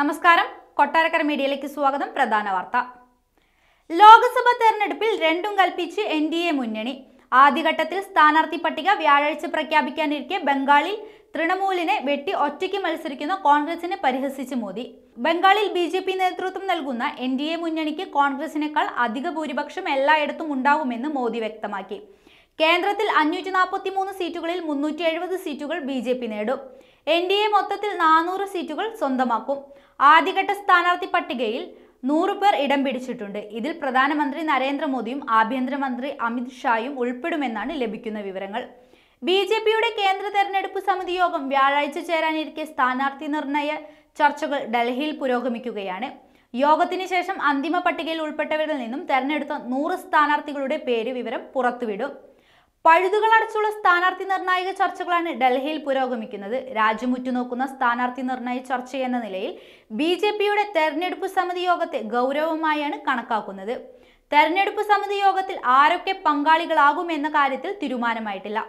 നമസ്കാരം കൊട്ടാരക്കര മീഡിയയിലേക്ക് സ്വാഗതം പ്രധാന വാർത്ത ലോക്സഭാ തെരഞ്ഞെടുപ്പിൽ രണ്ടും കൽപ്പിച്ച് എൻ ഡി എ മുന്നണി ആദ്യഘട്ടത്തിൽ സ്ഥാനാർത്ഥി പട്ടിക വ്യാഴാഴ്ച പ്രഖ്യാപിക്കാനിരിക്കെ ബംഗാളിൽ തൃണമൂലിനെ വെട്ടി ഒറ്റയ്ക്ക് മത്സരിക്കുന്ന കോൺഗ്രസിനെ പരിഹസിച്ച് മോദി ബംഗാളിൽ ബി ജെ പി നേതൃത്വം നൽകുന്ന എൻ ഡി എ മുന്നണിക്ക് കോൺഗ്രസിനേക്കാൾ അധിക ഭൂരിപക്ഷം എല്ലായിടത്തും ഉണ്ടാവുമെന്ന് മോദി വ്യക്തമാക്കി കേന്ദ്രത്തിൽ അഞ്ഞൂറ്റി നാൽപ്പത്തി മൂന്ന് സീറ്റുകളിൽ മുന്നൂറ്റി എഴുപത് സീറ്റുകൾ ബി ജെ പി നേടും എൻ ഡി എ മൊത്തത്തിൽ നാനൂറ് സീറ്റുകൾ സ്വന്തമാക്കും ആദ്യഘട്ട സ്ഥാനാർത്ഥി പട്ടികയിൽ നൂറ് പേർ ഇടം പിടിച്ചിട്ടുണ്ട് ഇതിൽ പ്രധാനമന്ത്രി നരേന്ദ്രമോദിയും ആഭ്യന്തരമന്ത്രി അമിത് ഷായും ഉൾപ്പെടുമെന്നാണ് ലഭിക്കുന്ന വിവരങ്ങൾ ബി ജെ പിയുടെ കേന്ദ്ര തെരഞ്ഞെടുപ്പ് സമിതി യോഗം വ്യാഴാഴ്ച ചേരാനിരിക്കെ സ്ഥാനാർത്ഥി നിർണയ ചർച്ചകൾ ഡൽഹിയിൽ പുരോഗമിക്കുകയാണ് യോഗത്തിന് ശേഷം അന്തിമ പട്ടികയിൽ ഉൾപ്പെട്ടവരിൽ നിന്നും തെരഞ്ഞെടുത്ത നൂറ് സ്ഥാനാർത്ഥികളുടെ പേര് വിവരം പുറത്തുവിടും പഴുതുകൾ അടച്ചുള്ള സ്ഥാനാർത്ഥി നിർണായക ചർച്ചകളാണ് ഡൽഹിയിൽ പുരോഗമിക്കുന്നത് രാജ്യം നോക്കുന്ന സ്ഥാനാർത്ഥി നിർണയ ചർച്ച എന്ന നിലയിൽ ബി ജെ പിയുടെ തെരഞ്ഞെടുപ്പ് സമിതി യോഗത്തെ ഗൗരവമായാണ് കണക്കാക്കുന്നത് തെരഞ്ഞെടുപ്പ് സമിതി യോഗത്തിൽ ആരൊക്കെ പങ്കാളികളാകുമെന്ന കാര്യത്തിൽ തീരുമാനമായിട്ടില്ല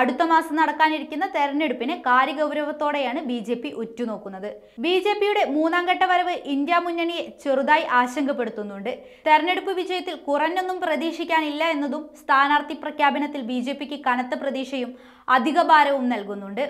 അടുത്ത മാസം നടക്കാനിരിക്കുന്ന തെരഞ്ഞെടുപ്പിനെ കാര്യഗൗരവത്തോടെയാണ് ബി ജെ പി ഉറ്റുനോക്കുന്നത് ബി ജെ പിയുടെ മൂന്നാം ഘട്ട വരവ് ഇന്ത്യ മുന്നണിയെ ചെറുതായി ആശങ്കപ്പെടുത്തുന്നുണ്ട് തെരഞ്ഞെടുപ്പ് വിജയത്തിൽ കുറഞ്ഞൊന്നും പ്രതീക്ഷിക്കാനില്ല എന്നതും സ്ഥാനാർത്ഥി പ്രഖ്യാപനത്തിൽ ബി കനത്ത പ്രതീക്ഷയും അധിക ഭാരവും നൽകുന്നുണ്ട്